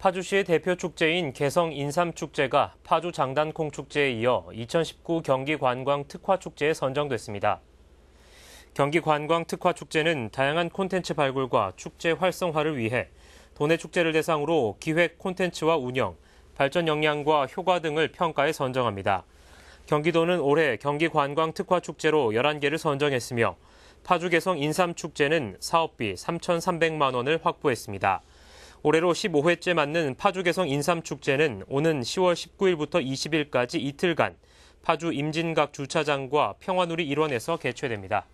파주시의 대표 축제인 개성 인삼축제가 파주 장단콩 축제에 이어 2019 경기 관광 특화 축제에 선정됐습니다. 경기 관광 특화 축제는 다양한 콘텐츠 발굴과 축제 활성화를 위해 도내 축제를 대상으로 기획 콘텐츠와 운영, 발전 역량과 효과 등을 평가해 선정합니다. 경기도는 올해 경기 관광 특화 축제로 11개를 선정했으며 파주 개성 인삼 축제는 사업비 3,300만 원을 확보했습니다. 올해로 15회째 맞는 파주개성 인삼축제는 오는 10월 19일부터 20일까지 이틀간 파주 임진각 주차장과 평화누리 일원에서 개최됩니다.